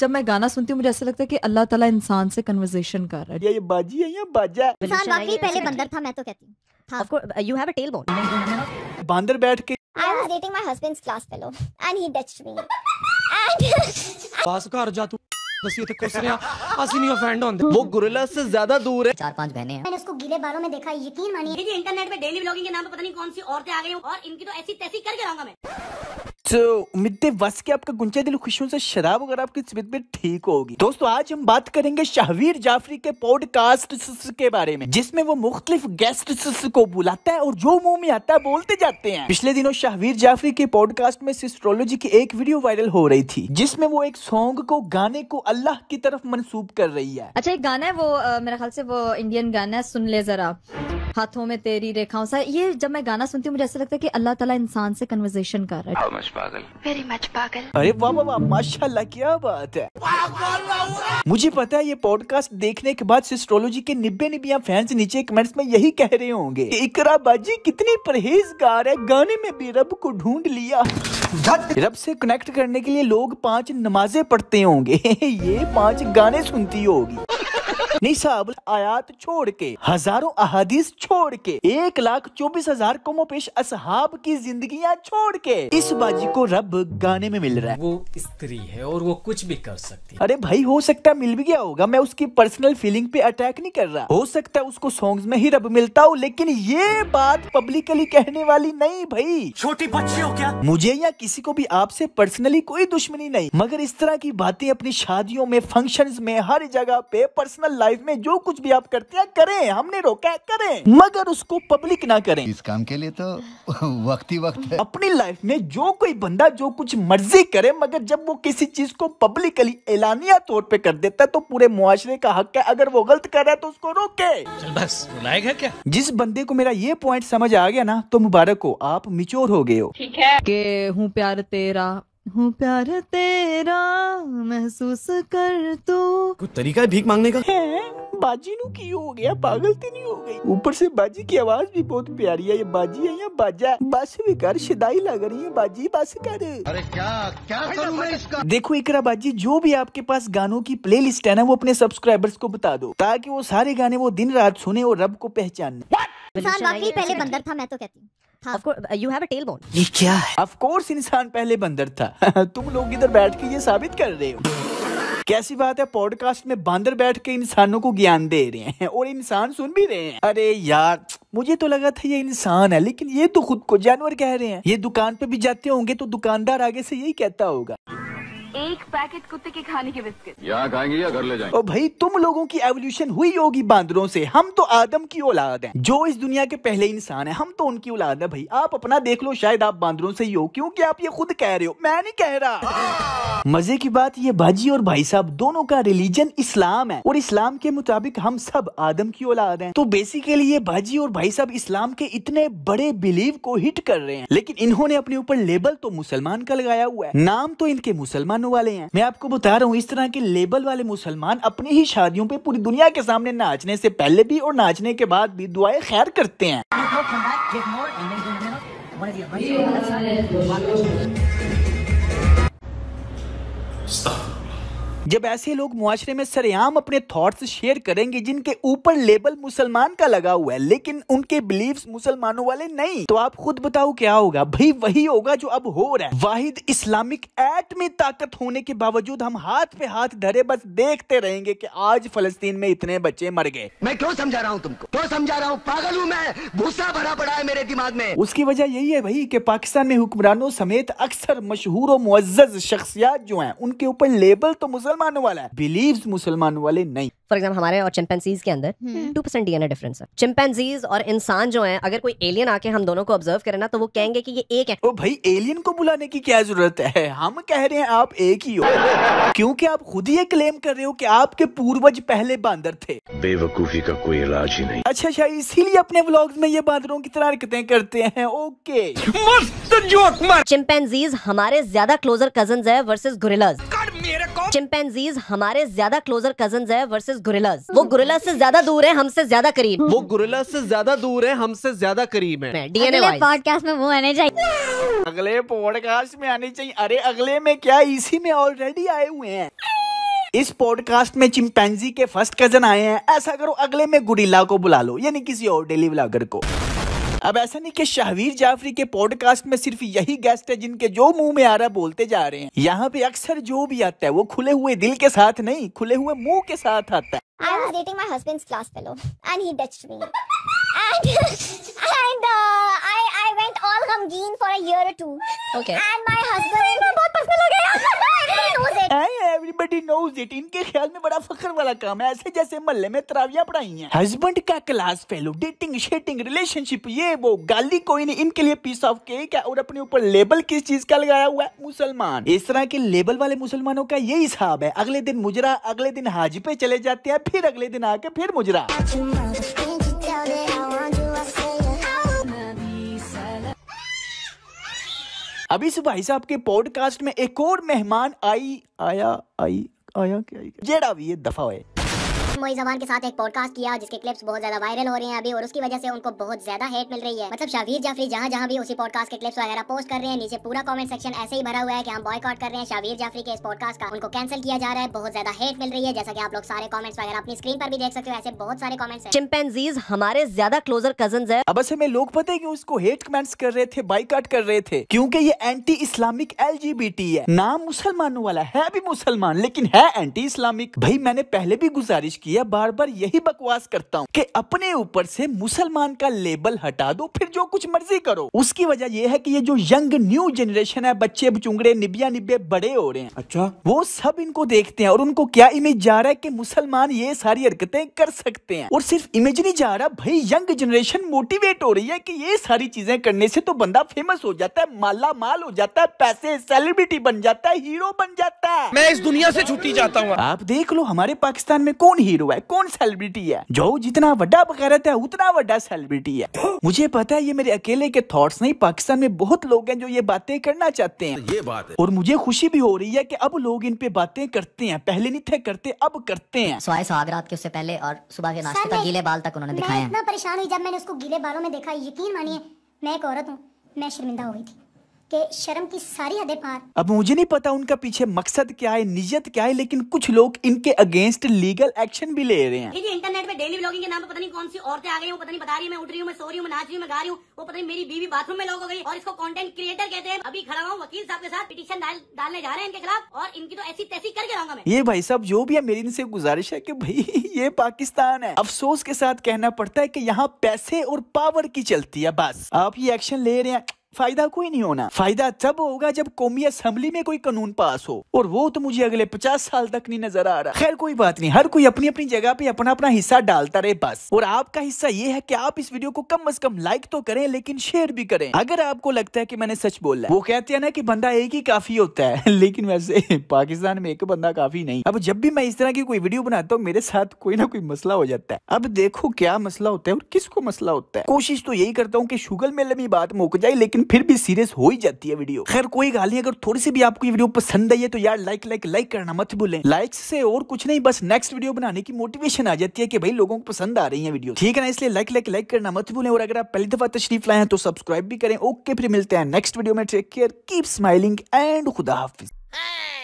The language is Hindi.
जब मैं गाना सुनती हूँ मुझे ऐसा लगता है कि अल्लाह ताला इंसान से कन्वर्सेशन कर रहा है ये बाजी है या बाजा इंसान वाकई पहले बंदर था मैं तो कहती हूँ बैठ के पास जा तू असली नहीं वो गोरिल्ला से ज्यादा दूर है चार पांच बहनें हैं मैंने उसको गीले बालों में देखा यकीन मानिए देखिए इंटरनेट पे डेली ब्लॉगिंग के नाम पे पता नहीं कौन सी औरतें आ गई और इनकी तो ऐसी तैसी करके रहूंगा मैं उम्मीदें बस के आपका गुंजा दिल खुशियों से शराब अगर आपकी तबीयत में ठीक होगी दोस्तों आज हम बात करेंगे शाहवीर जाफरी के पॉडकास्ट के बारे में जिसमें वो मुख्तलिफ गेस्ट को बुलाता है और जो मुंह में आता है बोलते जाते हैं पिछले दिनों शाहवीर जाफरी के पॉडकास्ट में सिस्ट्रोलॉजी की एक वीडियो वायरल हो रही थी जिसमे वो एक सॉन्ग को गाने को अल्लाह की तरफ मनसूब कर रही है अच्छा एक गाना है वो आ, मेरा ख्याल से वो इंडियन गाना है सुन ले जरा हाथों में तेरी रेखाओं सा ये जब मैं गाना सुनती हूँ मुझे ऐसा लगता है कि अल्लाह ताला इंसान से कन्वर्सेशन कर रहा है पागल वेरी मच पागल अरे वाह वाह वाह माशाल्लाह क्या बात है मुझे पता है ये पॉडकास्ट देखने के बाद सिस्ट्रोलॉजी के निब्बे निबिया फैंस नीचे कमेंट्स में यही कह रहे होंगे इकरा बाजी कितनी परहेजगार है गाने में भी रब को ढूंढ लिया रब से कनेक्ट करने के लिए लोग पांच नमाजें पढ़ते होंगे ये पांच गाने सुनती होगी निसाब आयात छोड़ के हजारों अहादीस छोड़ के एक लाख चौबीस हजार पेश असहाब की जिंदगी छोड़ के इस बाजी को रब गाने में मिल रहा है वो स्त्री है और वो कुछ भी कर सकती है अरे भाई हो सकता है मिल भी गया होगा मैं उसकी पर्सनल फीलिंग पे अटैक नहीं कर रहा हो सकता है उसको सॉन्ग में ही रब मिलता हो लेकिन ये बात पब्लिकली कहने वाली नहीं भाई छोटी बच्ची हो क्या मुझे या किसी को भी आपसे पर्सनली कोई दुश्मनी नहीं मगर इस तरह की बातें अपनी शादियों में फंक्शन में हर जगह पे पर्सनल लाइफ में जो कुछ भी आप करते हैं करें हमने रोका है करें मगर उसको पब्लिक ना करें इस काम के लिए तो वक्त ही वक्त है अपनी लाइफ में जो कोई बंदा जो कुछ मर्जी करे मगर जब वो किसी चीज को पब्लिकली एलानिया तौर पे कर देता है तो पूरे मुआशरे का हक है अगर वो गलत कर रहा है तो उसको रोके चल बस बुलाएगा क्या जिस बंदे को मेरा ये पॉइंट समझ आ गया ना तो मुबारक हो आप मिचोर हो गए हो ठीक है के हूँ प्यार तेरा हूँ प्यार तेरा महसूस कर तू कुछ तरीका है भीख मांगने का है बाजी नु की हो गया पागल तो नहीं हो गई ऊपर से बाजी की आवाज भी बहुत प्यारी है ये बाजी है या बाजा बस भी कर शिदाई लग रही है बाजी बस कर अरे क्या क्या करूं मैं इसका देखो इकरा बाजी जो भी आपके पास गानों की प्लेलिस्ट है ना वो अपने सब्सक्राइबर्स को बता दो ताकि वो सारे गाने वो दिन रात सुने और रब को पहचान पहले बंदर था मैं तो कहती हूँ Uh, ये क्या है इंसान पहले बंदर था तुम लोग इधर बैठ के ये साबित कर रहे हो कैसी बात है पॉडकास्ट में बांदर बैठ के इंसानों को ज्ञान दे रहे हैं और इंसान सुन भी रहे हैं अरे यार मुझे तो लगा था ये इंसान है लेकिन ये तो खुद को जानवर कह रहे हैं ये दुकान पे भी जाते होंगे तो दुकानदार आगे से यही कहता होगा एक पैकेट कुत्ते के खाने के बिस्किट यहाँ खाएंगे या घर ले जाएंगे ओ भाई तुम लोगों की एवोल्यूशन हुई होगी बांदरों से हम तो आदम की औलाद है जो इस दुनिया के पहले इंसान है हम तो उनकी औलाद है भाई आप अपना देख लो शायद आप बांदरों से ही हो क्योंकि आप ये खुद कह रहे हो मैं नहीं कह रहा मजे की बात ये भाजी और भाई साहब दोनों का रिलीजन इस्लाम है और इस्लाम के मुताबिक हम सब आदम की औलाद है तो बेसिकली ये भाजी और भाई साहब इस्लाम के इतने बड़े बिलीव को हिट कर रहे हैं लेकिन इन्होंने अपने ऊपर लेबल तो मुसलमान का लगाया हुआ है नाम तो इनके मुसलमान होने वाले हैं मैं आपको बता रहा हूँ इस तरह के लेबल वाले मुसलमान अपनी ही शादियों पे पूरी दुनिया के सामने नाचने से पहले भी और नाचने के बाद भी दुआएं खैर करते हैं जब ऐसे लोग मुआरे में सरेआम अपने थॉट्स शेयर करेंगे जिनके ऊपर लेबल मुसलमान का लगा हुआ है लेकिन उनके बिलीव्स मुसलमानों वाले नहीं तो आप खुद बताओ क्या होगा भाई वही होगा जो अब हो रहा है वाहिद इस्लामिक एक्ट में ताकत होने के बावजूद हम हाथ पे हाथ धरे बस देखते रहेंगे की आज फलस्तीन में इतने बच्चे मर गए मैं क्यों समझा रहा हूँ तुमको क्यों समझा रहा हूँ पागल हूँ मैं भूसा भरा पड़ा है मेरे दिमाग में उसकी वजह यही है भाई की पाकिस्तान में हुक्मरानों समेत अक्सर मशहूर और मुज्ज शख्सियात जो है उनके ऊपर लेबल तो मुसलमान मुसलमानों वाला है बिलीव मुसलमानों वाले नहीं फॉर एग्जाम्पल हमारे और चिंपेंसीज के अंदर two percent D N A difference है चिंपेंजीज और इंसान जो है अगर कोई एलियन आके हम दोनों को ऑब्जर्व करे ना तो वो कहेंगे कि ये एक है ओ भाई एलियन को बुलाने की क्या जरूरत है हम कह रहे हैं आप एक ही हो क्योंकि आप खुद ही क्लेम कर रहे हो कि आपके पूर्वज पहले बांदर थे बेवकूफी का कोई इलाज ही नहीं अच्छा अच्छा इसीलिए अपने ब्लॉग में ये बांदरों की तरह हरकते करते हैं ओके मस्त जोक चिंपेंजीज हमारे ज्यादा क्लोजर कजन है वर्सेज गुरिलाज चिंपेन्जीज हमारे ज्यादा क्लोजर कजन है वर्सेज गुरिलाज वो गुरिला से ज्यादा दूर है हमसे ज्यादा करीब वो गुरिला से ज्यादा दूर है हमसे ज्यादा करीब है डीएनए पॉडकास्ट में वो आने चाहिए अगले पॉडकास्ट में आने चाहिए अरे अगले में क्या इसी में ऑलरेडी आए हुए हैं इस पॉडकास्ट में चिंपैंजी के फर्स्ट कजन आए हैं ऐसा करो अगले में गुरिला को बुला लो यानी किसी और डेली ब्लॉगर को अब ऐसा नहीं कि शाहवीर जाफरी के पॉडकास्ट में सिर्फ यही गेस्ट है जिनके जो मुंह में आ रहा बोलते जा रहे हैं यहाँ पे अक्सर जो भी आता है वो खुले हुए दिल के साथ नहीं खुले हुए मुंह के साथ आता है I was dating my husband's class fellow and he me. And, and uh, become for for a year or two. Okay. And my husband. बहुत पर्सनल हो गया एवरीबॉडी नोज इनके ख्याल में बड़ा फखर वाला काम है ऐसे जैसे मोहल्ले में तरावियां पढ़ाई हैं हस्बैंड का क्लास फेलो डेटिंग शेटिंग रिलेशनशिप ये वो गाली कोई नहीं इनके लिए पीस ऑफ केक है और अपने ऊपर लेबल किस चीज का लगाया हुआ है मुसलमान इस तरह के लेबल वाले मुसलमानों का यही हिसाब है अगले दिन मुजरा अगले दिन हाजी पे चले जाते हैं फिर अगले दिन आके फिर मुजरा अभी से भाई साहब के पॉडकास्ट में एक और मेहमान आई आया आई आया क्या जेड़ा भी ये दफा हुआ मोई जबान के साथ एक पॉडकास्ट किया जिसके क्लिप्स बहुत ज्यादा वायरल हो रहे हैं अभी और उसकी वजह से उनको बहुत ज्यादा हेट मिल रही है मतलब शावीर जाफरी जहाँ जहाँ भी उसी पॉडकास्ट के क्लिप्स वगैरह पोस्ट कर रहे हैं नीचे पूरा कमेंट सेक्शन ऐसे ही भरा हुआ है कि हम बॉयकॉट कर रहे हैं शावीर जाफरी के इस पॉडकास्ट का उनको कैंसिल किया जा रहा है बहुत ज्यादा हेट मिल रही है जैसा की आप लोग सारे कॉमेंट्स वगैरह अपनी स्क्रीन पर भी देख सकते हो ऐसे बहुत सारे कॉमेंट्स है चिंपेजीज हमारे ज्यादा क्लोजर कजन है अब ऐसे में लोग पता है की उसको हेट कमेंट्स कर रहे थे बाइकआउट कर रहे थे क्यूँकी ये एंटी इस्लामिक एल है नाम मुसलमानों वाला है अभी मुसलमान लेकिन है एंटी इस्लामिक भाई मैंने पहले भी गुजारिश की किया बार बार यही बकवास करता हूँ कि अपने ऊपर से मुसलमान का लेबल हटा दो फिर जो कुछ मर्जी करो उसकी वजह यह है कि ये जो यंग न्यू जनरेशन है बच्चे चुंगड़े निबिया निबे बड़े हो रहे हैं अच्छा वो सब इनको देखते हैं और उनको क्या इमेज जा रहा है की मुसलमान ये सारी हरकतें कर सकते हैं और सिर्फ इमेज नहीं जा रहा भाई यंग जनरेशन मोटिवेट हो रही है की ये सारी चीजें करने से तो बंदा फेमस हो जाता है माला माल हो जाता है पैसे सेलिब्रिटी बन जाता है हीरो बन जाता है मैं इस दुनिया से छुट्टी जाता हूँ आप देख लो हमारे पाकिस्तान में कौन हीरो हीरो है कौन सेलिब्रिटी है जो जितना बड़ा बगैरत है उतना बड़ा सेलिब्रिटी है तो- मुझे पता है ये मेरे अकेले के थॉट्स नहीं पाकिस्तान में बहुत लोग हैं जो ये बातें करना चाहते हैं ये बात है और मुझे खुशी भी हो रही है कि अब लोग इन पे बातें करते हैं पहले नहीं थे करते अब करते हैं सुबह सुहाग रात के उससे पहले और सुबह के नाश्ते तक गीले बाल तक उन्होंने दिखाया परेशान हुई जब मैंने उसको गीले बालों में देखा यकीन मानिए मैं एक औरत हूँ मैं शर्मिंदा हो गई थी के शर्म की सारी हदें पार अब मुझे नहीं पता उनका पीछे मकसद क्या है निजत क्या है लेकिन कुछ लोग इनके अगेंस्ट लीगल एक्शन भी ले रहे हैं ठीक है इंटरनेट पे डेली ब्लॉगिंग के नाम पे पता नहीं कौन सी औरतें आ गई पता नहीं बता रही मैं उठ रही हूँ मैं सो रही हूँ मैं नाच रही हूँ मैं गा रही हूँ वो पता नहीं मेरी बीवी बाथरूम में लोग हो गई और इसको कॉन्टेंट क्रिएटर कहते हैं अभी खड़ा हूँ वकील साहब के साथ पिटिशन डालने जा रहे हैं इनके खिलाफ और इनकी तो ऐसी तैसी करके रहूंगा मैं ये भाई साहब जो भी है मेरी इनसे गुजारिश है की भाई ये पाकिस्तान है अफसोस के साथ कहना पड़ता है की यहाँ पैसे और पावर की चलती है बस आप ये एक्शन ले रहे हैं फायदा कोई नहीं होना फायदा तब होगा जब कौमी असम्बली में कोई कानून पास हो और वो तो मुझे अगले पचास साल तक नहीं नजर आ रहा खैर कोई बात नहीं हर कोई अपनी अपनी जगह पे अपना अपना हिस्सा डालता रहे बस और आपका हिस्सा ये है कि आप इस वीडियो को कम अज कम लाइक तो करें लेकिन शेयर भी करें अगर आपको लगता है की मैंने सच बोला वो कहते हैं ना की बंदा एक ही काफी होता है लेकिन वैसे पाकिस्तान में एक बंदा काफी नहीं अब जब भी मैं इस तरह की कोई वीडियो बनाता हूँ मेरे साथ कोई ना कोई मसला हो जाता है अब देखो क्या मसला होता है और किसको मसला होता है कोशिश तो यही करता हूँ की शुगर मेले में बात मुक जाए लेकिन लेकिन फिर भी सीरियस हो ही जाती है वीडियो खैर कोई गाली अगर थोड़ी सी भी आपको ये वीडियो पसंद आई है तो यार लाइक लाइक लाइक करना मत भूलें लाइक से और कुछ नहीं बस नेक्स्ट वीडियो बनाने की मोटिवेशन आ जाती है कि भाई लोगों को पसंद आ रही है वीडियो ठीक है ना इसलिए लाइक लाइक लाइक करना मत भूलें और अगर आप पहली दफा तशरीफ लाए हैं तो सब्सक्राइब भी करें ओके फिर मिलते हैं नेक्स्ट वीडियो में take care keep smiling and खुदा हाफिज